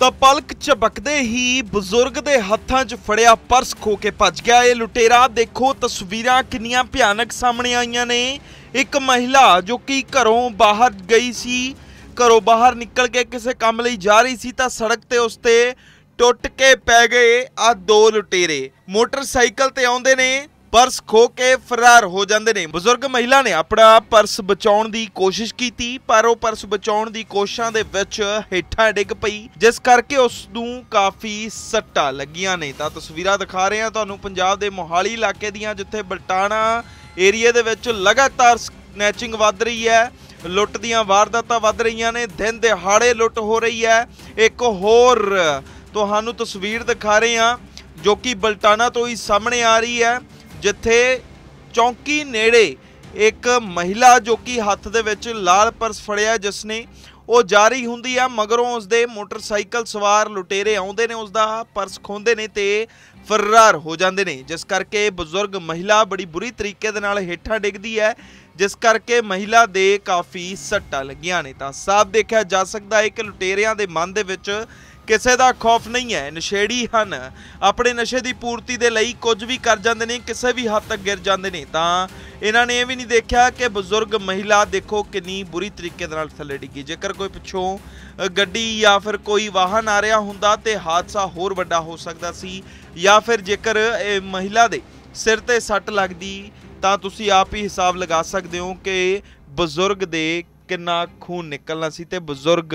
ਤਾਂ ਪਲਕ ਝਬਕਦੇ ਹੀ ਬਜ਼ੁਰਗ ਦੇ ਹੱਥਾਂ 'ਚ ਫੜਿਆ ਪਰਸ ਖੋ ਕੇ ਭੱਜ ਗਿਆ ਇਹ ਲੁਟੇਰਾ ਦੇਖੋ ਤਸਵੀਰਾਂ ਕਿੰਨੀਆਂ ਭਿਆਨਕ ਸਾਹਮਣੇ ਆਈਆਂ ਨੇ ਇੱਕ ਮਹਿਲਾ ਜੋ ਕਿ ਘਰੋਂ ਬਾਹਰ ਗਈ ਸੀ ਘਰੋਂ ਬਾਹਰ ਨਿਕਲ ਕੇ ਕਿਸੇ ਕੰਮ ਲਈ ਜਾ ਰਹੀ ਸੀ ਤਾਂ ਸੜਕ ਤੇ ਉਸ ਤੇ ਟੁੱਟ ਕੇ ਪੈ ਗਏ ਆ ਦੋ ਲੁਟੇਰੇ ਮੋਟਰਸਾਈਕਲ ਤੇ ਆਉਂਦੇ ਨੇ ਪਰਸ ਖੋ ਕੇ ਫਰਾਰ ਹੋ ਜਾਂਦੇ ਨੇ ਬਜ਼ੁਰਗ ਮਹਿਲਾ ਨੇ ਆਪਣਾ ਪਰਸ ਬਚਾਉਣ ਦੀ ਕੋਸ਼ਿਸ਼ ਕੀਤੀ ਪਰ ਉਹ ਪਰਸ ਬਚਾਉਣ ਦੀ ਕੋਸ਼ਿਸ਼ਾਂ ਦੇ ਵਿੱਚ ਹੇਠਾਂ ਡਿੱਗ ਪਈ ਜਿਸ ਕਰਕੇ ਉਸ ਨੂੰ ਕਾਫੀ ਸੱਟਾਂ ਲੱਗੀਆਂ ਨੇ ਤਾਂ ਤਸਵੀਰਾਂ ਦਿਖਾ ਰਹੇ ਹਾਂ ਤੁਹਾਨੂੰ ਪੰਜਾਬ ਦੇ ਮੋਹਾਲੀ ਇਲਾਕੇ ਦੀਆਂ ਜਿੱਥੇ ਬਲਟਾਣਾ ਏਰੀਆ ਦੇ ਵਿੱਚ ਲਗਾਤਾਰ ਸਨੈਚਿੰਗ ਵੱਧ ਰਹੀ ਹੈ ਲੁੱਟ ਦੀਆਂ ਵਾਰਦਾਤਾਂ ਵੱਧ ਰਹੀਆਂ ਨੇ ਦਿਨ ਦਿਹਾੜੇ ਲੁੱਟ ਹੋ ਰਹੀ ਹੈ ਇੱਕ ਹੋਰ ਤੁਹਾਨੂੰ ਤਸਵੀਰ ਦਿਖਾ ਰਹੇ ਹਾਂ ਜੋ ਕਿ ਬਲਟਾਣਾ ਤੋਂ ਹੀ ਸਾਹਮਣੇ ਆ ਰਹੀ ਹੈ ਜਿੱਥੇ ਚੌਂਕੀ ਨੇੜੇ ਇੱਕ ਮਹਿਲਾ ਜੋ ਕਿ ਹੱਥ ਦੇ ਵਿੱਚ ਲਾਲ ਪਰਸ ਫੜਿਆ ਜਿਸ ਨੇ ਉਹ ਜਾਰੀ ਹੁੰਦੀ ਆ ਮਗਰੋਂ ਉਸ ਦੇ ਮੋਟਰਸਾਈਕਲ ਸਵਾਰ ਲੁਟੇਰੇ ਆਉਂਦੇ ਨੇ ਉਸ ਦਾ ਪਰਸ ਖੋਹਦੇ ਨੇ ਤੇ ਫਰਾਰ ਹੋ ਜਾਂਦੇ ਨੇ ਜਿਸ ਕਰਕੇ ਬਜ਼ੁਰਗ ਮਹਿਲਾ ਬੜੀ ਬੁਰੀ ਤਰੀਕੇ ਦੇ ਨਾਲ ਹੇਠਾਂ ਡਿੱਗਦੀ ਹੈ ਜਿਸ ਕਰਕੇ ਮਹਿਲਾ ਦੇ ਕਾਫੀ ਸੱਟਾਂ ਲੱਗੀਆਂ ਨੇ ਤਾਂ ਸਾਫ਼ ਦੇਖਿਆ ਜਾ ਸਕਦਾ ਹੈ ਕਿ ਲੁਟੇਰਿਆਂ ਦੇ ਮਨ ਦੇ ਵਿੱਚ ਕਿਸੇ ਦਾ ਖੌਫ ਨਹੀਂ ਹੈ ਨਸ਼ੇੜੀ ਹਨ ਆਪਣੇ ਨਸ਼ੇ ਦੀ ਪੂਰਤੀ ਦੇ ਲਈ ਕੁਝ ਵੀ ਕਰ ਜਾਂਦੇ ਨੇ ਕਿਸੇ ਵੀ ਹੱਦ ਤੱਕ ਗਿਰ ਜਾਂਦੇ ਨੇ ਤਾਂ ਇਹਨਾਂ ਨੇ ਇਹ ਵੀ ਨਹੀਂ ਦੇਖਿਆ ਕਿ ਬਜ਼ੁਰਗ ਮਹਿਲਾ ਦੇਖੋ ਕਿੰਨੀ ਬੁਰੀ ਤਰੀਕੇ ਦੇ ਨਾਲ ਥੱਲੇ ਡਿੱਗੀ ਜੇਕਰ ਕੋਈ ਪਿੱਛੋਂ ਗੱਡੀ ਜਾਂ ਫਿਰ ਕੋਈ ਵਾਹਨ ਆ ਰਿਹਾ ਹੁੰਦਾ ਤੇ ਹਾਦਸਾ ਹੋਰ ਵੱਡਾ ਹੋ ਸਕਦਾ ਸੀ ਜਾਂ ਫਿਰ ਜੇਕਰ ਇਹ ਮਹਿਲਾ ਦੇ ਸਿਰ ਤੇ ਸੱਟ ਲੱਗਦੀ ਤਾਂ ਤੁਸੀਂ ਆਪ ਹੀ ਹਿਸਾਬ ਲਗਾ ਸਕਦੇ ਹੋ ਕਿ ਬਜ਼ੁਰਗ ਦੇ ਕਿੰਨਾ ਖੂਨ ਨਿਕਲਣਾ ਸੀ ਤੇ ਬਜ਼ੁਰਗ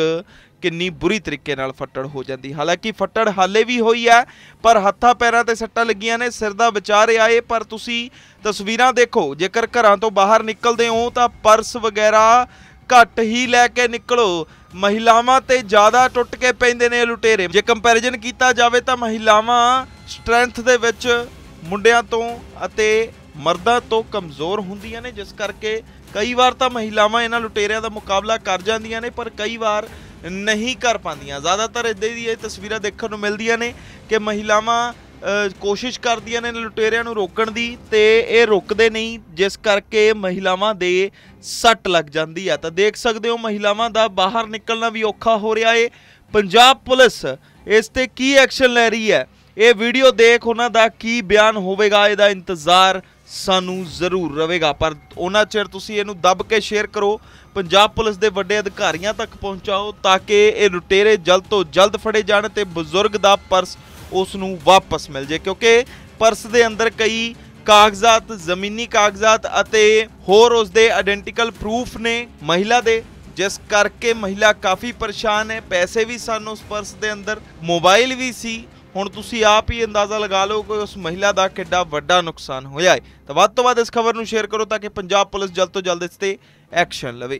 ਕਿੰਨੀ ਬੁਰੀ ਤਰੀਕੇ ਨਾਲ ਫੱਟੜ ਹੋ ਜਾਂਦੀ ਹਾਲਾਂਕਿ ਫੱਟੜ ਹਾਲੇ ਵੀ ਹੋਈ ਹੈ ਪਰ ਹੱਥਾਂ ਪੈਰਾਂ ਤੇ ਸੱਟਾਂ ਲੱਗੀਆਂ ਨੇ ਸਿਰ ਦਾ ਵਿਚਾਰ ਆਏ ਪਰ ਤੁਸੀਂ ਤਸਵੀਰਾਂ ਦੇਖੋ ਜੇਕਰ ਘਰਾਂ ਤੋਂ ਬਾਹਰ ਨਿਕਲਦੇ ਹੋ ਤਾਂ ਪਰਸ ਵਗੈਰਾ ਘੱਟ ਹੀ ਲੈ ਕੇ ਨਿਕਲੋ ਮਹਿਲਾਵਾਂ ਤੇ ਜ਼ਿਆਦਾ ਟੁੱਟ ਕੇ ਪੈਂਦੇ ਨੇ ਲੁਟੇਰੇ ਜੇ ਕੰਪੈਰੀਜ਼ਨ ਕੀਤਾ ਜਾਵੇ ਤਾਂ ਮਹਿਲਾਵਾਂ ਸਟਰੈਂਥ ਦੇ ਵਿੱਚ ਮੁੰਡਿਆਂ ਤੋਂ ਅਤੇ ਮਰਦਾਂ ਤੋਂ ਕਮਜ਼ੋਰ ਹੁੰਦੀਆਂ ਨੇ ਜਿਸ ਕਰਕੇ ਕਈ ਵਾਰ ਤਾਂ ਮਹਿਲਾਵਾਂ ਇਹਨਾਂ ਲੁਟੇਰਿਆਂ ਦਾ ਮੁਕਾਬਲਾ ਕਰ ਜਾਂਦੀਆਂ ਨੇ ਪਰ ਕਈ ਵਾਰ ਨਹੀਂ ਕਰ ਪਾਉਂਦੀਆਂ ਜ਼ਿਆਦਾਤਰ ਇਦਾਂ ਦੀ ਇਹ ਤਸਵੀਰਾਂ ਦੇਖਣ ਨੂੰ ਮਿਲਦੀਆਂ ਨੇ ਕਿ ਮਹਿਲਾਵਾਂ ਕੋਸ਼ਿਸ਼ ਕਰਦੀਆਂ ਨੇ ਲੁਟੇਰਿਆਂ ਨੂੰ ਰੋਕਣ ਦੀ ਤੇ ਇਹ ਰੁਕਦੇ ਨਹੀਂ ਜਿਸ ਕਰਕੇ ਮਹਿਲਾਵਾਂ ਦੇ ਸੱਟ ਲੱਗ ਜਾਂਦੀ ਆ ਤਾਂ ਦੇਖ ਸਕਦੇ ਹੋ ਮਹਿਲਾਵਾਂ ਦਾ ਬਾਹਰ ਨਿਕਲਣਾ ਵੀ ਔਖਾ ਹੋ ਰਿਹਾ ਏ ਪੰਜਾਬ ਪੁਲਿਸ ਇਸ ਤੇ ਕੀ ਐਕਸ਼ਨ ਲੈ ਰਹੀ ਹੈ ਇਹ ਵੀਡੀਓ ਦੇਖ ਉਹਨਾਂ ਦਾ ਕੀ ਬਿਆਨ ਹੋਵੇਗਾ ਇਹਦਾ ਇੰਤਜ਼ਾਰ ਸਾਨੂੰ ਜ਼ਰੂਰ ਰਵੇਗਾ ਪਰ ਉਹਨਾਂ ਚਿਰ ਤੁਸੀਂ ਇਹਨੂੰ ਦੱਬ ਕੇ ਸ਼ੇਅਰ ਕਰੋ ਪੰਜਾਬ ਪੁਲਿਸ ਦੇ ਵੱਡੇ ਅਧਿਕਾਰੀਆਂ ਤੱਕ ਪਹੁੰਚਾਓ ਤਾਂ ਕਿ ਇਹ ਲੁਟੇਰੇ ਜਲਦ ਤੋਂ ਜਲਦ ਫੜੇ ਜਾਣ ਤੇ ਬਜ਼ੁਰਗ ਦਾ ਪਰਸ ਉਸ ਨੂੰ ਵਾਪਸ ਮਿਲ ਜੇ ਕਿਉਂਕਿ ਪਰਸ ਦੇ ਅੰਦਰ ਕਈ ਕਾਗਜ਼ਾਤ ਜ਼ਮੀਨੀ ਕਾਗਜ਼ਾਤ ਅਤੇ ਹੋਰ ਉਸ ਦੇ ਆਇਡੈਂਟੀਕਲ ਪ੍ਰੂਫ ਨੇ ਮਹਿਲਾ ਦੇ ਜਿਸ ਕਰਕੇ ਮਹਿਲਾ ਕਾਫੀ ਪਰੇਸ਼ਾਨ ਹੈ ਪੈਸੇ ਵੀ ਸਨ ਉਸ ਪਰਸ ਦੇ ਅੰਦਰ ਮੋਬਾਈਲ ਵੀ ਸੀ ਹੁਣ ਤੁਸੀਂ ਆਪ ਹੀ ਅੰਦਾਜ਼ਾ ਲਗਾ ਲਓ ਕਿ ਉਸ ਮਹਿਲਾ ਦਾ ਕਿੱਡਾ ਵੱਡਾ ਨੁਕਸਾਨ ਹੋਇਆ ਹੈ ਤਾਂ ਵੱਧ ਤੋਂ ਵੱਧ ਇਸ ਖਬਰ ਨੂੰ ਸ਼ੇਅਰ ਕਰੋ ਤਾਂ ਕਿ ਪੰਜਾਬ ਪੁਲਿਸ ਜਲਦ ਤੋਂ ਜਲਦ ਇਸ ਤੇ ਐਕਸ਼ਨ ਲਵੇ